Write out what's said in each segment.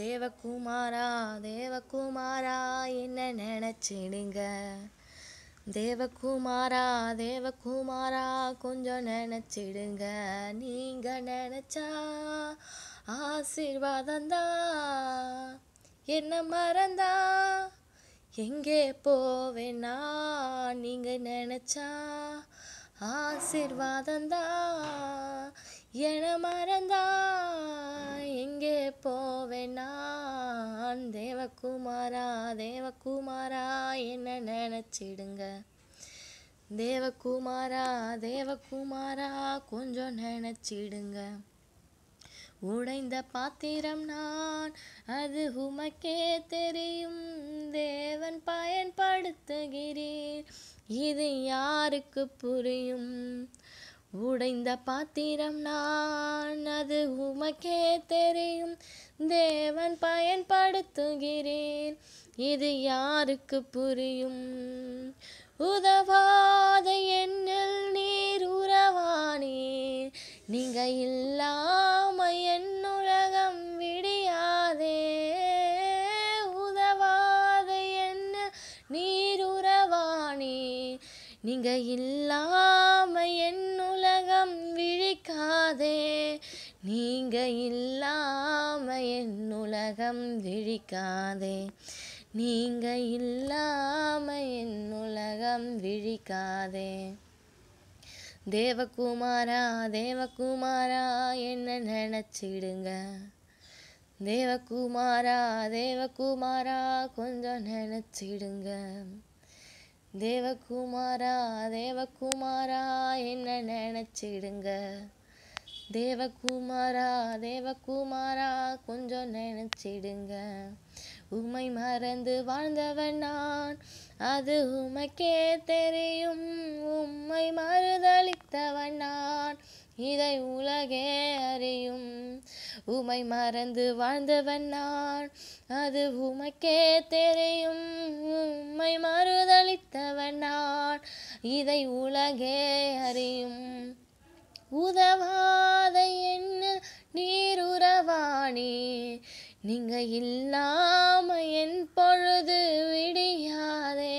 தேவகுமாரா தேவகுமாரா என்ன நினச்சிடுங்க தேவகுமாரா தேவகுமாரா கொஞ்சம் நினச்சிடுங்க நீங்கள் நினச்சா ஆசீர்வாதந்தா என்ன மறந்தா எங்கே போவேண்ணா நீங்கள் நினச்சா ஆசீர்வாதந்தா நான் தேவகுமாரா தேவகுமாரா என்ன நினச்சிடுங்க தேவகுமாரா தேவகுமாரா கொஞ்சம் நினச்சிடுங்க உடைந்த பாத்திரம் நான் அது உமக்கே தெரியும் தேவன் பயன்படுத்துகிறேன் இது யாருக்கு புரியும் உடைந்த பாத்திரம் நான் அது உமக்கே தெரியும் தேவன் பயன்படுத்துகிறேன் இது யாருக்கு புரியும் உதவாத என்னில் நீர் உறவானே நீங்க இல்லாம என் உலகம் விடியாதே உதவாத என்ன நீர் உறவானே நீங்க இல்லாம என் உலகம் விழிக்காதே நீங்க இல்லாம என் உலகம் விழிக்காதே நீங்க இல்லாம என் உலகம் விழிக்காதே தேவகுமாரா தேவகுமாரா என்ன நினச்சிடுங்க தேவகுமாரா தேவகுமாரா கொஞ்சம் நினச்சிடுங்க தேவகுமாரா தேவகுமாரா என்ன நினச்சிடுங்க தேவகுமாரா தேவகுமாரா கொஞ்சம் நினைச்சிடுங்க உமை மறந்து வாழ்ந்தவன் நான் அது உமைக்கே தெரியும் உம்மை மறுதளித்தவன் நான் இதை உலகே அறியும் உமை மறந்து வாழ்ந்தவன் நான் அது உமைக்கே தெரியும் உம்மை மறுதளித்தவன் நான் இதை உலகே அறியும் உத நீங்க இல்லாம என் பொழுது விடியாதே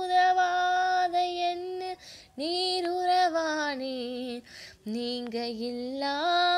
உதவாத என்ன நீர் உறவானே நீங்க இல்லாம